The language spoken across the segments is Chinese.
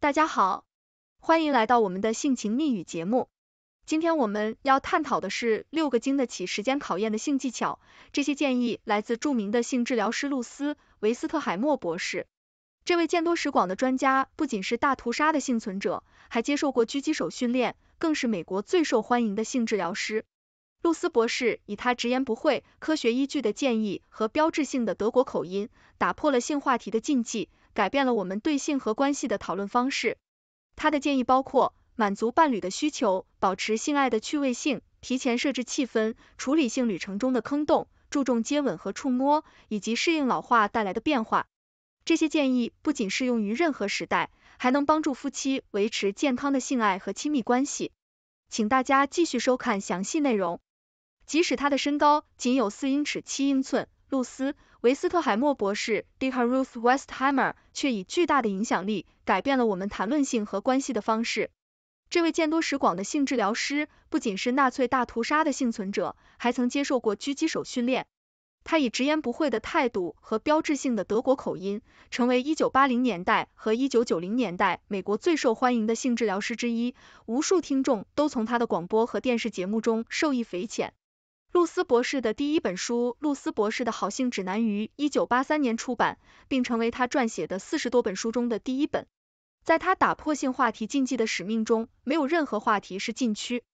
大家好，欢迎来到我们的性情密语节目。今天我们要探讨的是六个经得起时间考验的性技巧。这些建议来自著名的性治疗师露丝·维斯特海默博士。这位见多识广的专家不仅是大屠杀的幸存者，还接受过狙击手训练，更是美国最受欢迎的性治疗师。露丝博士以他直言不讳、科学依据的建议和标志性的德国口音，打破了性话题的禁忌。改变了我们对性和关系的讨论方式。他的建议包括满足伴侣的需求，保持性爱的趣味性，提前设置气氛，处理性旅程中的坑洞，注重接吻和触摸，以及适应老化带来的变化。这些建议不仅适用于任何时代，还能帮助夫妻维持健康的性爱和亲密关系。请大家继续收看详细内容。即使他的身高仅有四英尺七英寸。露丝·维斯特海默博士 （Dr. c Ruth Westheimer） 却以巨大的影响力改变了我们谈论性和关系的方式。这位见多识广的性治疗师不仅是纳粹大屠杀的幸存者，还曾接受过狙击手训练。他以直言不讳的态度和标志性的德国口音，成为1980年代和1990年代美国最受欢迎的性治疗师之一。无数听众都从他的广播和电视节目中受益匪浅。露丝博士的第一本书《露丝博士的好性指南》于一九八三年出版，并成为他撰写的四十多本书中的第一本。在他打破性话题禁忌的使命中，没有任何话题是禁区。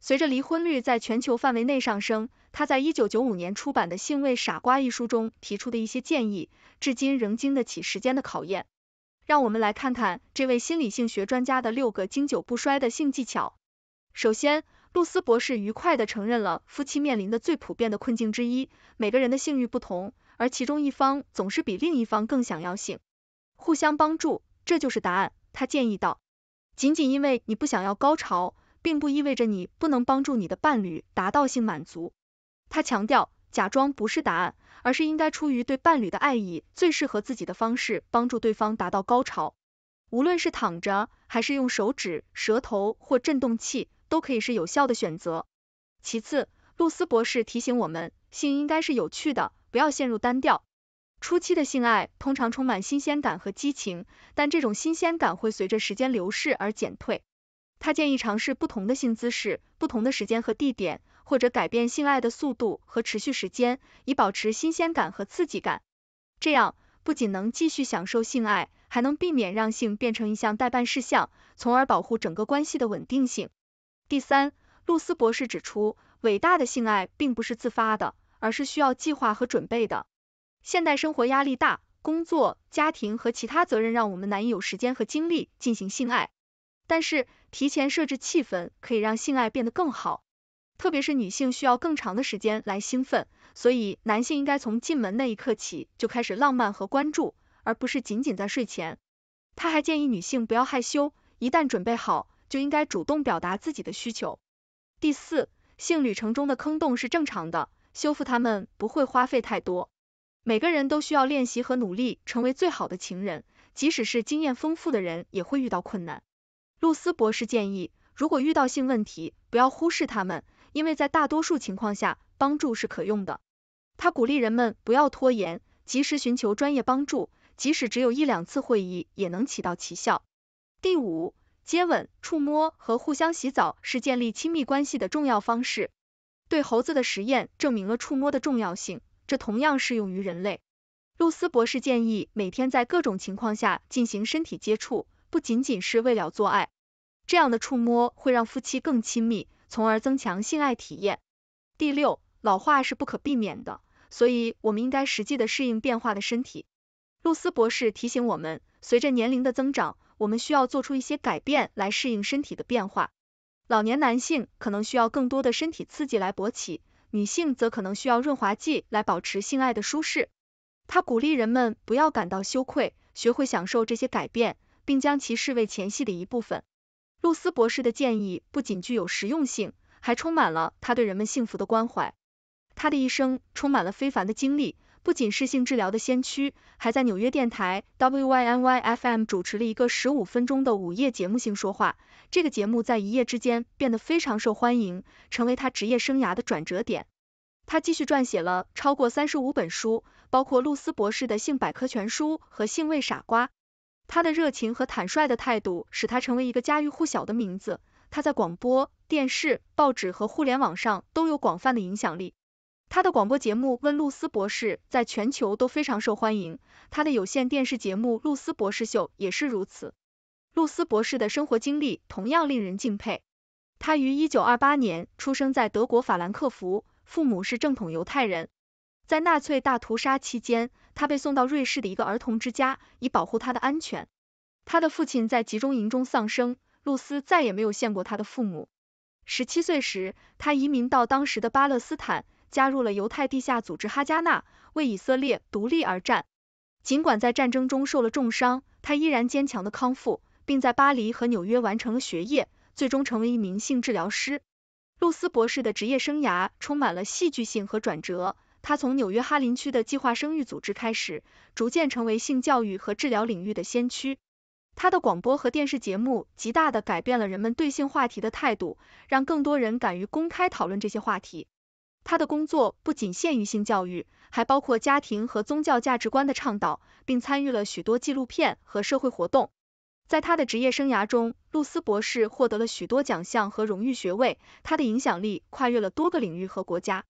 随着离婚率在全球范围内上升，他在一九九五年出版的《性味傻瓜》一书中提出的一些建议，至今仍经得起时间的考验。让我们来看看这位心理性学专家的六个经久不衰的性技巧。首先，露丝博士愉快地承认了夫妻面临的最普遍的困境之一，每个人的性欲不同，而其中一方总是比另一方更想要性，互相帮助，这就是答案。他建议道，仅仅因为你不想要高潮，并不意味着你不能帮助你的伴侣达到性满足。他强调，假装不是答案，而是应该出于对伴侣的爱意，最适合自己的方式帮助对方达到高潮，无论是躺着，还是用手指、舌头或振动器。都可以是有效的选择。其次，露丝博士提醒我们，性应该是有趣的，不要陷入单调。初期的性爱通常充满新鲜感和激情，但这种新鲜感会随着时间流逝而减退。他建议尝试不同的性姿势、不同的时间和地点，或者改变性爱的速度和持续时间，以保持新鲜感和刺激感。这样不仅能继续享受性爱，还能避免让性变成一项代办事项，从而保护整个关系的稳定性。第三，露丝博士指出，伟大的性爱并不是自发的，而是需要计划和准备的。现代生活压力大，工作、家庭和其他责任让我们难以有时间和精力进行性爱。但是，提前设置气氛可以让性爱变得更好。特别是女性需要更长的时间来兴奋，所以男性应该从进门那一刻起就开始浪漫和关注，而不是仅仅在睡前。他还建议女性不要害羞，一旦准备好。就应该主动表达自己的需求。第四，性旅程中的坑洞是正常的，修复它们不会花费太多。每个人都需要练习和努力成为最好的情人，即使是经验丰富的人也会遇到困难。露丝博士建议，如果遇到性问题，不要忽视他们，因为在大多数情况下，帮助是可用的。他鼓励人们不要拖延，及时寻求专业帮助，即使只有一两次会议也能起到奇效。第五。接吻、触摸和互相洗澡是建立亲密关系的重要方式。对猴子的实验证明了触摸的重要性，这同样适用于人类。露丝博士建议每天在各种情况下进行身体接触，不仅仅是为了做爱。这样的触摸会让夫妻更亲密，从而增强性爱体验。第六，老化是不可避免的，所以我们应该实际的适应变化的身体。露丝博士提醒我们，随着年龄的增长，我们需要做出一些改变来适应身体的变化。老年男性可能需要更多的身体刺激来勃起，女性则可能需要润滑剂来保持性爱的舒适。他鼓励人们不要感到羞愧，学会享受这些改变，并将其视为前戏的一部分。露丝博士的建议不仅具有实用性，还充满了他对人们幸福的关怀。他的一生充满了非凡的经历。不仅是性治疗的先驱，还在纽约电台 WYNY FM 主持了一个十五分钟的午夜节目性说话。这个节目在一夜之间变得非常受欢迎，成为他职业生涯的转折点。他继续撰写了超过三十五本书，包括《露丝博士的性百科全书》和《性味傻瓜》。他的热情和坦率的态度使他成为一个家喻户晓的名字。他在广播、电视、报纸和互联网上都有广泛的影响力。他的广播节目《问露丝博士》在全球都非常受欢迎，他的有线电视节目《露丝博士秀》也是如此。露丝博士的生活经历同样令人敬佩。他于一九二八年出生在德国法兰克福，父母是正统犹太人。在纳粹大屠杀期间，他被送到瑞士的一个儿童之家，以保护他的安全。他的父亲在集中营中丧生，露丝再也没有见过他的父母。十七岁时，他移民到当时的巴勒斯坦。加入了犹太地下组织哈加纳，为以色列独立而战。尽管在战争中受了重伤，他依然坚强的康复，并在巴黎和纽约完成了学业，最终成为一名性治疗师。露丝博士的职业生涯充满了戏剧性和转折。他从纽约哈林区的计划生育组织开始，逐渐成为性教育和治疗领域的先驱。他的广播和电视节目极大地改变了人们对性话题的态度，让更多人敢于公开讨论这些话题。他的工作不仅限于性教育，还包括家庭和宗教价值观的倡导，并参与了许多纪录片和社会活动。在他的职业生涯中，露丝博士获得了许多奖项和荣誉学位，他的影响力跨越了多个领域和国家。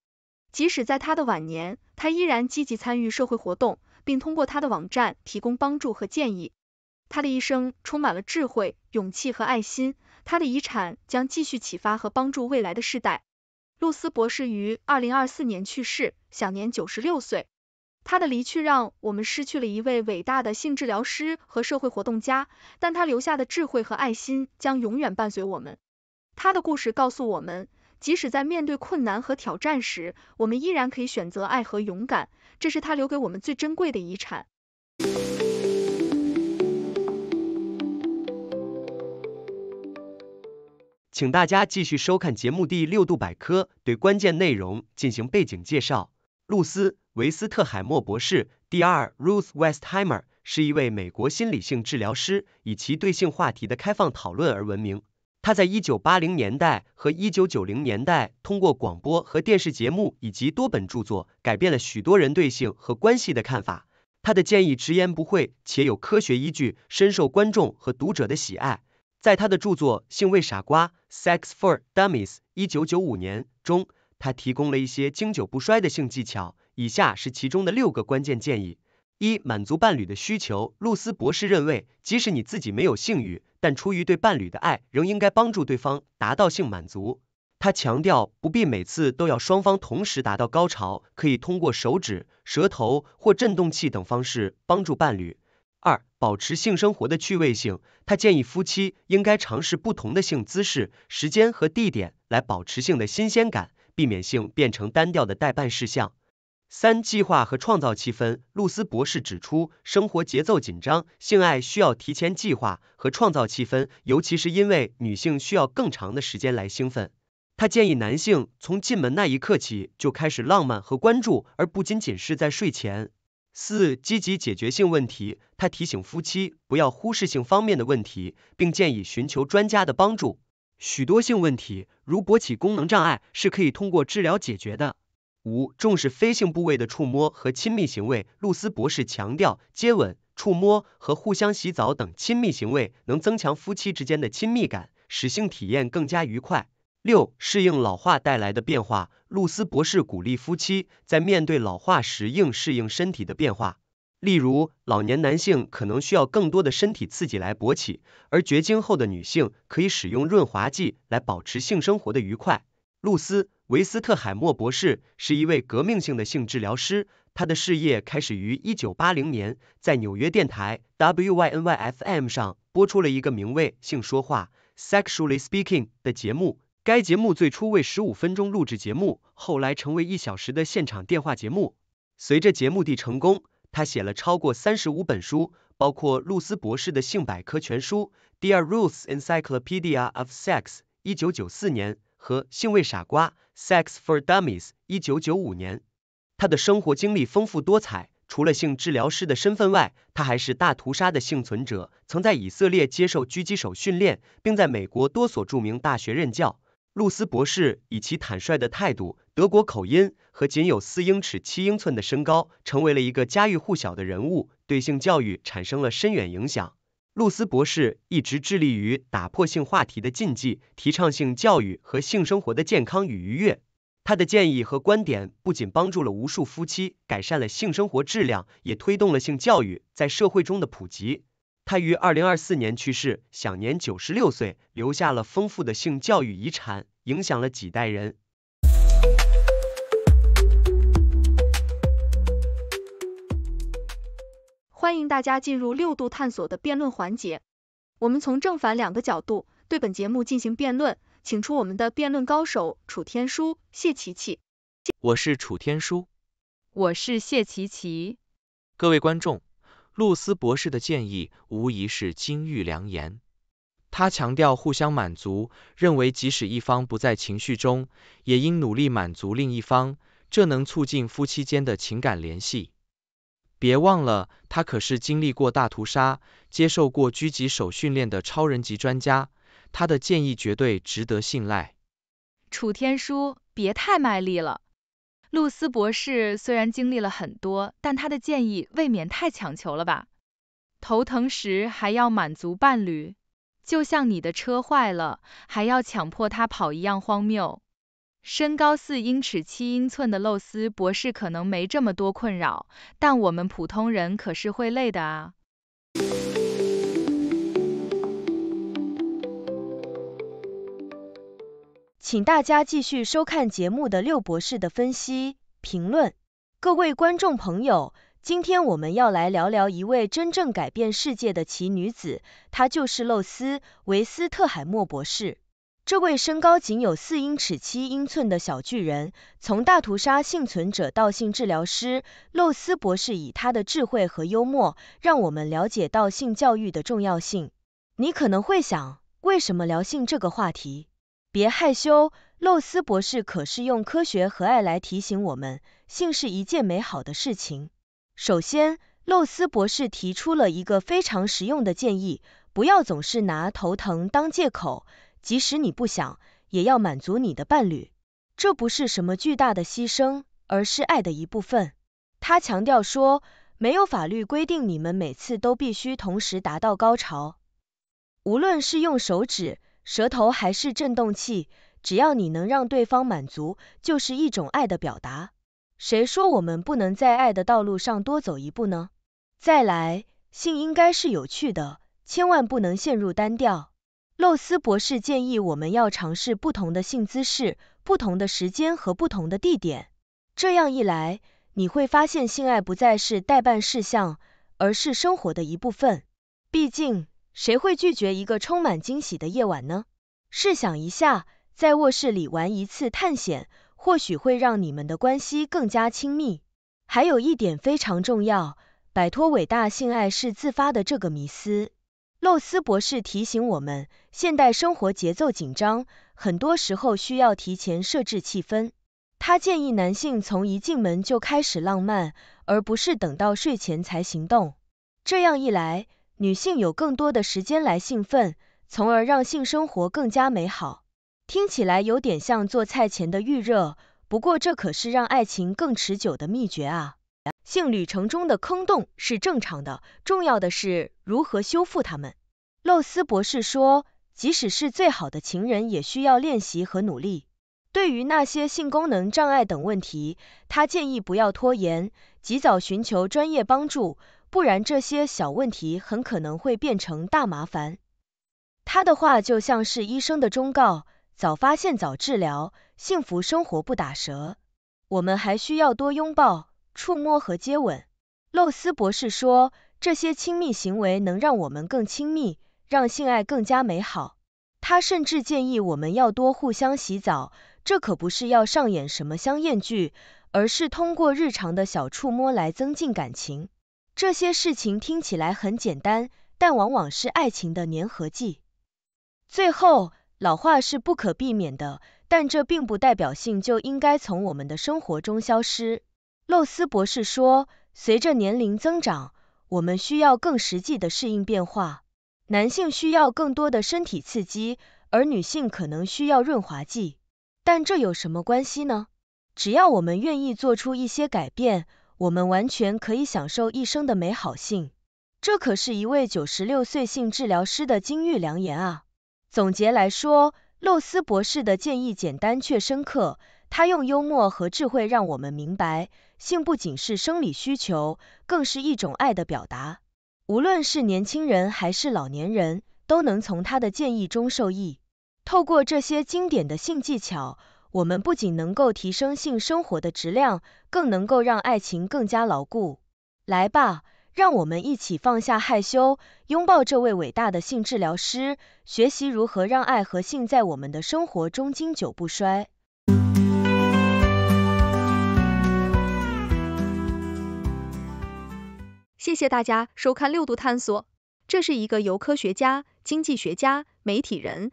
即使在他的晚年，他依然积极参与社会活动，并通过他的网站提供帮助和建议。他的一生充满了智慧、勇气和爱心，他的遗产将继续启发和帮助未来的世代。露丝博士于二零二四年去世，享年九十六岁。他的离去让我们失去了一位伟大的性治疗师和社会活动家，但他留下的智慧和爱心将永远伴随我们。他的故事告诉我们，即使在面对困难和挑战时，我们依然可以选择爱和勇敢，这是他留给我们最珍贵的遗产。请大家继续收看节目第六度百科，对关键内容进行背景介绍。露丝·维斯特海默博士，第二，Ruth Westheimer 是一位美国心理性治疗师，以其对性话题的开放讨论而闻名。他在一九八零年代和一九九零年代通过广播和电视节目以及多本著作，改变了许多人对性和关系的看法。他的建议直言不讳且有科学依据，深受观众和读者的喜爱。在他的著作《性为傻瓜》（Sex for Dummies） 一九九五年中，他提供了一些经久不衰的性技巧。以下是其中的六个关键建议：一、满足伴侣的需求。露丝博士认为，即使你自己没有性欲，但出于对伴侣的爱，仍应该帮助对方达到性满足。他强调，不必每次都要双方同时达到高潮，可以通过手指、舌头或振动器等方式帮助伴侣。二、保持性生活的趣味性。他建议夫妻应该尝试不同的性姿势、时间和地点，来保持性的新鲜感，避免性变成单调的代办事项。三、计划和创造气氛。露丝博士指出，生活节奏紧张，性爱需要提前计划和创造气氛，尤其是因为女性需要更长的时间来兴奋。他建议男性从进门那一刻起就开始浪漫和关注，而不仅仅是在睡前。四、积极解决性问题。他提醒夫妻不要忽视性方面的问题，并建议寻求专家的帮助。许多性问题，如勃起功能障碍，是可以通过治疗解决的。五、重视非性部位的触摸和亲密行为。露丝博士强调，接吻、触摸和互相洗澡等亲密行为能增强夫妻之间的亲密感，使性体验更加愉快。六适应老化带来的变化。露丝博士鼓励夫妻在面对老化时，应适应身体的变化。例如，老年男性可能需要更多的身体刺激来勃起，而绝经后的女性可以使用润滑剂来保持性生活的愉快。露丝·维斯特海默博士是一位革命性的性治疗师，她的事业开始于一九八零年，在纽约电台 WYNYFM 上播出了一个名为《性说话》（Sexually Speaking） 的节目。该节目最初为十五分钟录制节目，后来成为一小时的现场电话节目。随着节目的成功，他写了超过三十五本书，包括露丝博士的性百科全书《Dear Ruth's Encyclopedia of Sex》（1994 年）和《性味傻瓜》《Sex for Dummies》（1995 年）。他的生活经历丰富多彩。除了性治疗师的身份外，他还是大屠杀的幸存者，曾在以色列接受狙击手训练，并在美国多所著名大学任教。露丝博士以其坦率的态度、德国口音和仅有四英尺七英寸的身高，成为了一个家喻户晓的人物，对性教育产生了深远影响。露丝博士一直致力于打破性话题的禁忌，提倡性教育和性生活的健康与愉悦。他的建议和观点不仅帮助了无数夫妻改善了性生活质量，也推动了性教育在社会中的普及。他于二零二四年去世，享年九十六岁，留下了丰富的性教育遗产，影响了几代人。欢迎大家进入六度探索的辩论环节，我们从正反两个角度对本节目进行辩论，请出我们的辩论高手楚天舒、谢琪琪。我是楚天舒。我是谢琪琪。各位观众。露丝博士的建议无疑是金玉良言。他强调互相满足，认为即使一方不在情绪中，也应努力满足另一方，这能促进夫妻间的情感联系。别忘了，他可是经历过大屠杀、接受过狙击手训练的超人级专家，他的建议绝对值得信赖。楚天舒，别太卖力了。露丝博士虽然经历了很多，但她的建议未免太强求了吧？头疼时还要满足伴侣，就像你的车坏了还要强迫他跑一样荒谬。身高四英尺七英寸的露丝博士可能没这么多困扰，但我们普通人可是会累的啊。请大家继续收看节目的六博士的分析评论。各位观众朋友，今天我们要来聊聊一位真正改变世界的奇女子，她就是露丝·维斯特海默博士。这位身高仅有四英尺七英寸的小巨人，从大屠杀幸存者到性治疗师，露丝博士以她的智慧和幽默，让我们了解到性教育的重要性。你可能会想，为什么聊性这个话题？别害羞，露丝博士可是用科学和爱来提醒我们，性是一件美好的事情。首先，露丝博士提出了一个非常实用的建议，不要总是拿头疼当借口，即使你不想，也要满足你的伴侣。这不是什么巨大的牺牲，而是爱的一部分。他强调说，没有法律规定你们每次都必须同时达到高潮，无论是用手指。舌头还是振动器，只要你能让对方满足，就是一种爱的表达。谁说我们不能在爱的道路上多走一步呢？再来，性应该是有趣的，千万不能陷入单调。露丝博士建议我们要尝试不同的性姿势、不同的时间和不同的地点。这样一来，你会发现性爱不再是待办事项，而是生活的一部分。毕竟，谁会拒绝一个充满惊喜的夜晚呢？试想一下，在卧室里玩一次探险，或许会让你们的关系更加亲密。还有一点非常重要，摆脱伟大性爱是自发的这个迷思。露丝博士提醒我们，现代生活节奏紧张，很多时候需要提前设置气氛。他建议男性从一进门就开始浪漫，而不是等到睡前才行动。这样一来，女性有更多的时间来兴奋，从而让性生活更加美好。听起来有点像做菜前的预热，不过这可是让爱情更持久的秘诀啊！性旅程中的坑洞是正常的，重要的是如何修复它们。露丝博士说，即使是最好的情人也需要练习和努力。对于那些性功能障碍等问题，他建议不要拖延，及早寻求专业帮助。不然这些小问题很可能会变成大麻烦。他的话就像是医生的忠告，早发现早治疗，幸福生活不打折。我们还需要多拥抱、触摸和接吻。露丝博士说，这些亲密行为能让我们更亲密，让性爱更加美好。他甚至建议我们要多互相洗澡，这可不是要上演什么香艳剧，而是通过日常的小触摸来增进感情。这些事情听起来很简单，但往往是爱情的粘合剂。最后，老化是不可避免的，但这并不代表性就应该从我们的生活中消失。露丝博士说，随着年龄增长，我们需要更实际的适应变化。男性需要更多的身体刺激，而女性可能需要润滑剂。但这有什么关系呢？只要我们愿意做出一些改变。我们完全可以享受一生的美好性，这可是一位九十六岁性治疗师的金玉良言啊！总结来说，露丝博士的建议简单却深刻，他用幽默和智慧让我们明白，性不仅是生理需求，更是一种爱的表达。无论是年轻人还是老年人，都能从他的建议中受益。透过这些经典的性技巧。我们不仅能够提升性生活的质量，更能够让爱情更加牢固。来吧，让我们一起放下害羞，拥抱这位伟大的性治疗师，学习如何让爱和性在我们的生活中经久不衰。谢谢大家收看《六度探索》，这是一个由科学家、经济学家、媒体人。